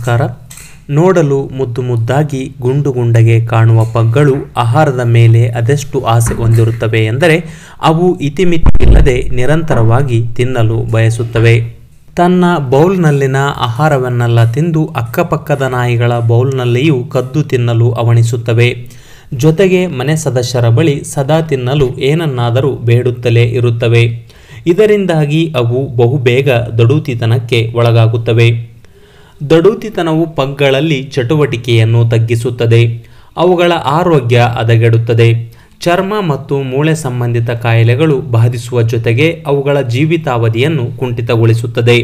ನಮಸ್ಕಾರ ನೋಡಲು ಮುದ್ದು ಮುದ್ದಾಗಿ ಗುಂಡು ಗುಂಡಗೆ ಕಾಣುವ ಪಗ್ಗಳು ಆಹಾರದ ಮೇಲೆ ಅದೆಷ್ಟು ಆಸೆ ಹೊಂದಿರುತ್ತವೆ ಎಂದರೆ ಅವು ಇತಿಮಿತಿ ಇಲ್ಲದೆ ನಿರಂತರವಾಗಿ ತಿನ್ನಲು ಬಯಸುತ್ತವೆ ತನ್ನ ಬೌಲ್ನಲ್ಲಿನ ಆಹಾರವನ್ನೆಲ್ಲ ತಿಂದು ಅಕ್ಕಪಕ್ಕದ ನಾಯಿಗಳ ಬೌಲ್ನಲ್ಲಿಯೂ ಕದ್ದು ತಿನ್ನಲು ಅವಣಿಸುತ್ತವೆ ಜೊತೆಗೆ ಮನೆ ಸದಸ್ಯರ ಬಳಿ ಸದಾ ತಿನ್ನಲು ಏನನ್ನಾದರೂ ಬೇಡುತ್ತಲೇ ಇರುತ್ತವೆ ಇದರಿಂದಾಗಿ ಅವು ಬಹುಬೇಗ ದಡುತಿತನಕ್ಕೆ ಒಳಗಾಗುತ್ತವೆ ದಡೂತಿತನವು ಪಗ್ಗಳಲ್ಲಿ ಚಟುವಟಿಕೆಯನ್ನು ತಗ್ಗಿಸುತ್ತದೆ ಅವುಗಳ ಆರೋಗ್ಯ ಹದಗೆಡುತ್ತದೆ ಚರ್ಮ ಮತ್ತು ಮೂಳೆ ಸಂಬಂಧಿತ ಕಾಯಿಲೆಗಳು ಬಾಧಿಸುವ ಜೊತೆಗೆ ಅವುಗಳ ಜೀವಿತಾವಧಿಯನ್ನು ಕುಂಠಿತಗೊಳಿಸುತ್ತದೆ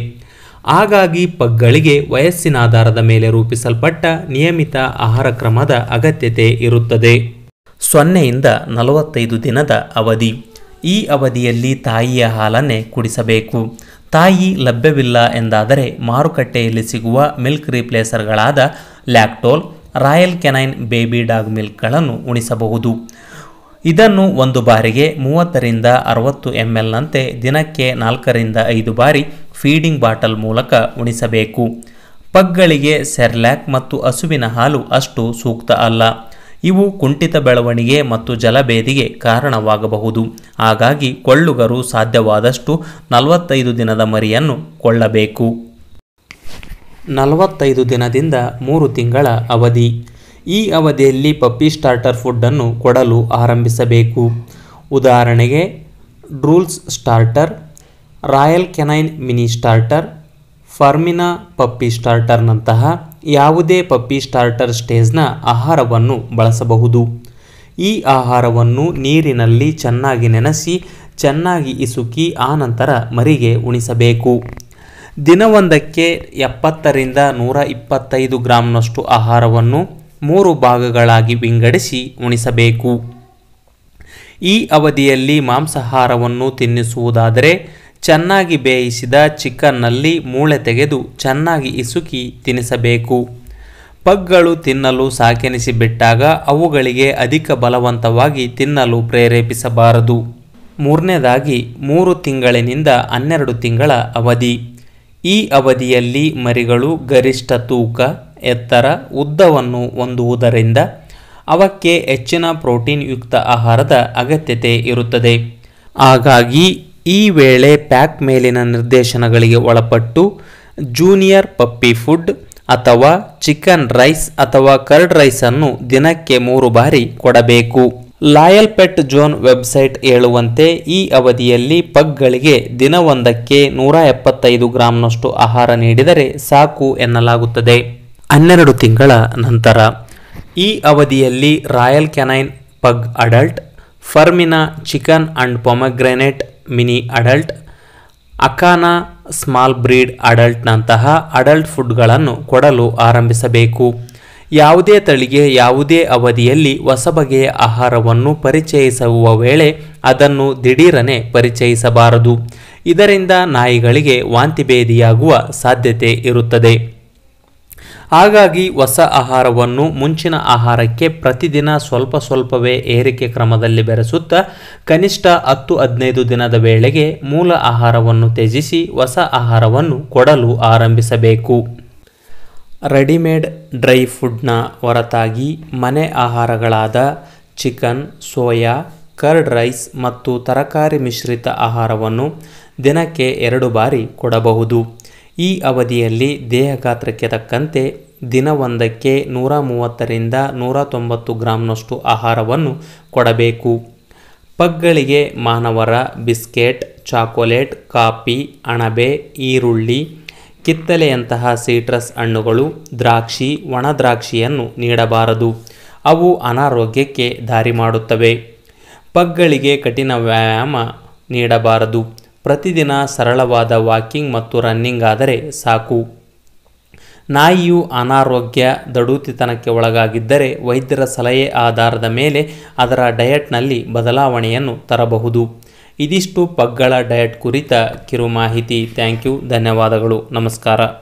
ಹಾಗಾಗಿ ಪಗ್ಗಳಿಗೆ ವಯಸ್ಸಿನ ಆಧಾರದ ಮೇಲೆ ರೂಪಿಸಲ್ಪಟ್ಟ ನಿಯಮಿತ ಆಹಾರ ಕ್ರಮದ ಅಗತ್ಯತೆ ಇರುತ್ತದೆ ಸೊನ್ನೆಯಿಂದ ನಲವತ್ತೈದು ದಿನದ ಅವಧಿ ಈ ಅವಧಿಯಲ್ಲಿ ತಾಯಿಯ ಹಾಲನ್ನೇ ಕುಡಿಸಬೇಕು ತಾಯಿ ಲಭ್ಯವಿಲ್ಲ ಎಂದಾದರೆ ಮಾರುಕಟ್ಟೆಯಲ್ಲಿ ಸಿಗುವ ಮಿಲ್ಕ್ ರಿಪ್ಲೇಸರ್ಗಳಾದ Lactol Royal Canin baby dog ಮಿಲ್ಕ್ಗಳನ್ನು ಉಣಿಸಬಹುದು ಇದನ್ನು ಒಂದು ಬಾರಿಗೆ ಮೂವತ್ತರಿಂದ ಅರವತ್ತು ಎಮ್ ಎಲ್ನಂತೆ ದಿನಕ್ಕೆ ನಾಲ್ಕರಿಂದ ಐದು ಬಾರಿ ಫೀಡಿಂಗ್ ಬಾಟಲ್ ಮೂಲಕ ಉಣಿಸಬೇಕು ಪಗ್ಗಳಿಗೆ ಸೆರ್ಲ್ಯಾಕ್ ಮತ್ತು ಹಸುವಿನ ಹಾಲು ಅಷ್ಟು ಸೂಕ್ತ ಅಲ್ಲ ಇವು ಕುಂಠಿತ ಬೆಳವಣಿಗೆ ಮತ್ತು ಜಲಭೇದಿಗೆ ಕಾರಣವಾಗಬಹುದು ಹಾಗಾಗಿ ಕೊಳ್ಳುಗರು ಸಾಧ್ಯವಾದಷ್ಟು ನಲವತ್ತೈದು ದಿನದ ಮರಿಯನ್ನು ಕೊಳ್ಳಬೇಕು ನಲವತ್ತೈದು ದಿನದಿಂದ ಮೂರು ತಿಂಗಳ ಅವಧಿ ಈ ಅವಧಿಯಲ್ಲಿ ಪಪ್ಪಿ ಸ್ಟಾರ್ಟರ್ ಫುಡ್ಡನ್ನು ಕೊಡಲು ಆರಂಭಿಸಬೇಕು ಉದಾಹರಣೆಗೆ Drools starter Royal Canin mini starter Farmina puppy ಸ್ಟಾರ್ಟರ್ನಂತಹ ಯಾವುದೇ ಪಪ್ಪಿ ಸ್ಟಾರ್ಟರ್ ಸ್ಟೇಜ್ನ ಆಹಾರವನ್ನು ಬಳಸಬಹುದು ಈ ಆಹಾರವನ್ನು ನೀರಿನಲ್ಲಿ ಚೆನ್ನಾಗಿ ನೆನೆಸಿ ಚೆನ್ನಾಗಿ ಇಸುಕಿ ಆನಂತರ ಮರಿಗೆ ಉಣಿಸಬೇಕು ದಿನವೊಂದಕ್ಕೆ ಎಪ್ಪತ್ತರಿಂದ ನೂರ ಇಪ್ಪತ್ತೈದು ಗ್ರಾಂನಷ್ಟು ಆಹಾರವನ್ನು ಮೂರು ಭಾಗಗಳಾಗಿ ವಿಂಗಡಿಸಿ ಉಣಿಸಬೇಕು ಈ ಅವಧಿಯಲ್ಲಿ ಮಾಂಸಾಹಾರವನ್ನು ತಿನ್ನಿಸುವುದಾದರೆ ಚೆನ್ನಾಗಿ ಬೇಯಿಸಿದ ಚಿಕನ್ನಲ್ಲಿ ಮೂಳೆ ತೆಗೆದು ಚೆನ್ನಾಗಿ ಇಸುಕಿ ತಿನ್ನಿಸಬೇಕು ಪಗ್ಗಳು ತಿನ್ನಲು ಸಾಕೆನಿಸಿಬಿಟ್ಟಾಗ ಅವುಗಳಿಗೆ ಅಧಿಕ ಬಲವಂತವಾಗಿ ತಿನ್ನಲು ಪ್ರೇರೇಪಿಸಬಾರದು ಮೂರನೇದಾಗಿ ಮೂರು ತಿಂಗಳಿನಿಂದ ಹನ್ನೆರಡು ತಿಂಗಳ ಅವಧಿ ಈ ಅವಧಿಯಲ್ಲಿ ಮರಿಗಳು ಗರಿಷ್ಠ ತೂಕ ಎತ್ತರ ಉದ್ದವನ್ನು ಹೊಂದುವುದರಿಂದ ಅವಕ್ಕೆ ಹೆಚ್ಚಿನ ಪ್ರೋಟೀನ್ ಯುಕ್ತ ಆಹಾರದ ಅಗತ್ಯತೆ ಇರುತ್ತದೆ ಹಾಗಾಗಿ ಈ ವೇಳೆ ಪ್ಯಾಕ್ ಮೇಲಿನ ನಿರ್ದೇಶನಗಳಿಗೆ ಒಳಪಟ್ಟು ಜೂನಿಯರ್ ಪಪ್ಪಿ ಫುಡ್ ಅಥವಾ ಚಿಕನ್ ರೈಸ್ ಅಥವಾ ಕರ್ಡ್ ರೈಸನ್ನು ದಿನಕ್ಕೆ ಮೂರು ಬಾರಿ ಕೊಡಬೇಕು ಲಾಯಲ್ ಪೆಟ್ ಜೋನ್ ವೆಬ್ಸೈಟ್ ಹೇಳುವಂತೆ ಈ ಅವಧಿಯಲ್ಲಿ ಪಗ್ಗಳಿಗೆ ದಿನವೊಂದಕ್ಕೆ ನೂರ ಎಪ್ಪತ್ತೈದು ಗ್ರಾಂನಷ್ಟು ಆಹಾರ ನೀಡಿದರೆ ಸಾಕು ಎನ್ನಲಾಗುತ್ತದೆ ಹನ್ನೆರಡು ತಿಂಗಳ ನಂತರ ಈ ಅವಧಿಯಲ್ಲಿ Royal Canin pug adult Farmina chicken and pomegranate mini adult Acana small breed ಅಡಲ್ಟ್ನಂತಹ ಅಡಲ್ಟ್ ಫುಡ್ಗಳನ್ನು ಕೊಡಲು ಆರಂಭಿಸಬೇಕು ಯಾವುದೇ ತಳಿಗೆ ಯಾವುದೇ ಅವಧಿಯಲ್ಲಿ ಹೊಸ ಬಗೆಯ ಆಹಾರವನ್ನು ಪರಿಚಯಿಸುವ ವೇಳೆ ಅದನ್ನು ದಿಢೀರನೆ ಪರಿಚಯಿಸಬಾರದು ಇದರಿಂದ ನಾಯಿಗಳಿಗೆ ವಾಂತಿಭೇದಿಯಾಗುವ ಸಾಧ್ಯತೆ ಇರುತ್ತದೆ ಹಾಗಾಗಿ ಹೊಸ ಆಹಾರವನ್ನು ಮುಂಚಿನ ಆಹಾರಕ್ಕೆ ಪ್ರತಿದಿನ ಸ್ವಲ್ಪ ಸ್ವಲ್ಪವೇ ಏರಿಕೆ ಕ್ರಮದಲ್ಲಿ ಬೆರೆಸುತ್ತಾ ಕನಿಷ್ಠ ಹತ್ತು ಹದಿನೈದು ದಿನದ ವೇಳೆಗೆ ಮೂಲ ಆಹಾರವನ್ನು ತ್ಯಜಿಸಿ ಹೊಸ ಆಹಾರವನ್ನು ಕೊಡಲು ಆರಂಭಿಸಬೇಕು ರೆಡಿಮೇಡ್ ಡ್ರೈ ಫುಡ್ನ ಹೊರತಾಗಿ ಮನೆ ಆಹಾರಗಳಾದ ಚಿಕನ್ ಸೋಯಾ ಕರ್ಡ್ ರೈಸ್ ಮತ್ತು ತರಕಾರಿ ಮಿಶ್ರಿತ ಆಹಾರವನ್ನು ದಿನಕ್ಕೆ ಎರಡು ಬಾರಿ ಕೊಡಬಹುದು ಈ ಅವಧಿಯಲ್ಲಿ ದೇಹ ಗಾತ್ರಕ್ಕೆ ತಕ್ಕಂತೆ ದಿನವೊಂದಕ್ಕೆ ನೂರ ಮೂವತ್ತರಿಂದ ನೂರ ತೊಂಬತ್ತು ಗ್ರಾಂನಷ್ಟು ಆಹಾರವನ್ನು ಕೊಡಬೇಕು ಪಗ್ಗಳಿಗೆ ಮಾನವರ ಬಿಸ್ಕೆಟ್ ಚಾಕೊಲೇಟ್ ಕಾಫಿ ಅಣಬೆ ಈರುಳ್ಳಿ ಕಿತ್ತಲೆಯಂತಹ ಸಿಟ್ರಸ್ ಹಣ್ಣುಗಳು ದ್ರಾಕ್ಷಿ ಒಣ ದ್ರಾಕ್ಷಿಯನ್ನು ನೀಡಬಾರದು ಅವು ಅನಾರೋಗ್ಯಕ್ಕೆ ದಾರಿ ಮಾಡುತ್ತವೆ ಪಗ್ಗಳಿಗೆ ಕಠಿಣ ವ್ಯಾಯಾಮ ನೀಡಬಾರದು ಪ್ರತಿದಿನ ಸರಳವಾದ ವಾಕಿಂಗ್ ಮತ್ತು ರನ್ನಿಂಗ್ ಆದರೆ ಸಾಕು ನಾಯಿಯು ಅನಾರೋಗ್ಯ ದಡೂತಿತನಕ್ಕೆ ಒಳಗಾಗಿದ್ದರೆ ವೈದ್ಯರ ಸಲಹೆ ಆಧಾರದ ಮೇಲೆ ಅದರ ಡಯಟ್ನಲ್ಲಿ ಬದಲಾವಣೆಯನ್ನು ತರಬಹುದು ಇದಿಷ್ಟು ಪಗ್ಗಳ ಡಯಟ್ ಕುರಿತ ಕಿರು ಮಾಹಿತಿ ಥ್ಯಾಂಕ್ ಯು ಧನ್ಯವಾದಗಳು ನಮಸ್ಕಾರ